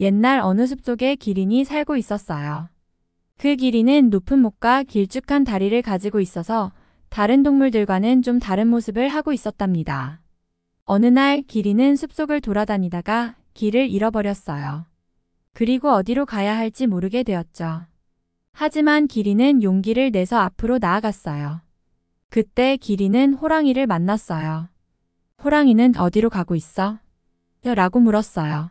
옛날 어느 숲속에 기린이 살고 있었어요. 그 기린은 높은 목과 길쭉한 다리를 가지고 있어서 다른 동물들과는 좀 다른 모습을 하고 있었답니다. 어느 날 기린은 숲속을 돌아다니다가 길을 잃어버렸어요. 그리고 어디로 가야 할지 모르게 되었죠. 하지만 기린은 용기를 내서 앞으로 나아갔어요. 그때 기린은 호랑이를 만났어요. 호랑이는 어디로 가고 있어? 라고 물었어요.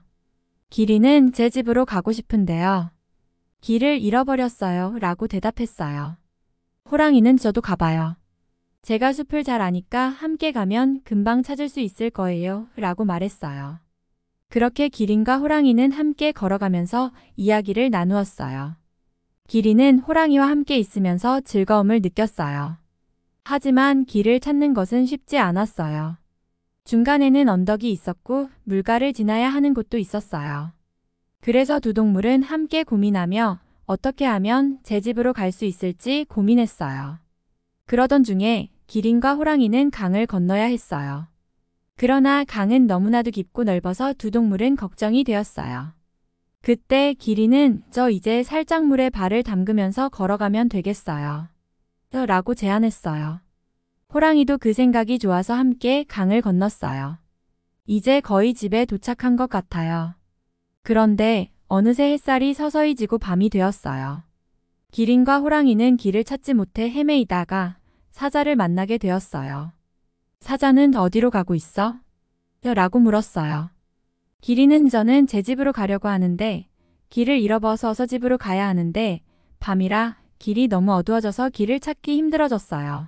기리는 제 집으로 가고 싶은데요. 길을 잃어버렸어요. 라고 대답했어요. 호랑이는 저도 가봐요. 제가 숲을 잘 아니까 함께 가면 금방 찾을 수 있을 거예요. 라고 말했어요. 그렇게 기린과 호랑이는 함께 걸어가면서 이야기를 나누었어요. 기린은 호랑이와 함께 있으면서 즐거움을 느꼈어요. 하지만 길을 찾는 것은 쉽지 않았어요. 중간에는 언덕이 있었고 물가를 지나야 하는 곳도 있었어요. 그래서 두 동물은 함께 고민하며 어떻게 하면 제 집으로 갈 수 있을지 고민했어요. 그러던 중에 기린과 호랑이는 강을 건너야 했어요. 그러나 강은 너무나도 깊고 넓어서 두 동물은 걱정이 되었어요. 그때 기린은 저 이제 살짝 물에 발을 담그면서 걸어가면 되겠어요. 라고 제안했어요. 호랑이도 그 생각이 좋아서 함께 강을 건넜어요. 이제 거의 집에 도착한 것 같아요. 그런데 어느새 햇살이 서서히 지고 밤이 되었어요. 기린과 호랑이는 길을 찾지 못해 헤매이다가 사자를 만나게 되었어요. 사자는 어디로 가고 있어? 라고 물었어요. 기린은 저는 제 집으로 가려고 하는데 길을 잃어버서서 집으로 가야 하는데 밤이라 길이 너무 어두워져서 길을 찾기 힘들어졌어요.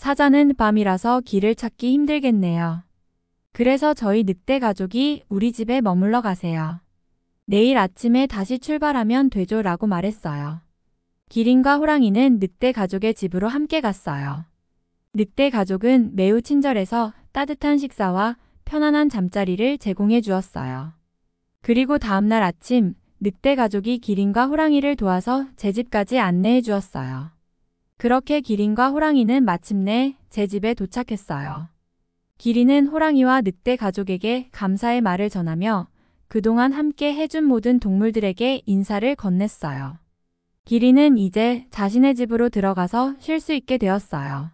사자는 밤이라서 길을 찾기 힘들겠네요. 그래서 저희 늑대 가족이 우리 집에 머물러 가세요. 내일 아침에 다시 출발하면 되죠 라고 말했어요. 기린과 호랑이는 늑대 가족의 집으로 함께 갔어요. 늑대 가족은 매우 친절해서 따뜻한 식사와 편안한 잠자리를 제공해 주었어요. 그리고 다음날 아침 늑대 가족이 기린과 호랑이를 도와서 제 집까지 안내해 주었어요. 그렇게 기린과 호랑이는 마침내 제 집에 도착했어요. 기린은 호랑이와 늑대 가족에게 감사의 말을 전하며 그동안 함께 해준 모든 동물들에게 인사를 건넸어요. 기린은 이제 자신의 집으로 들어가서 쉴 수 있게 되었어요.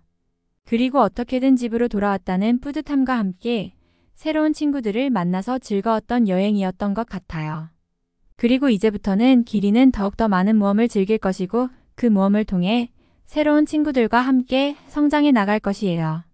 그리고 어떻게든 집으로 돌아왔다는 뿌듯함과 함께 새로운 친구들을 만나서 즐거웠던 여행이었던 것 같아요. 그리고 이제부터는 기린은 더욱더 많은 모험을 즐길 것이고 그 모험을 통해 새로운 친구들과 함께 성장해 나갈 것이에요.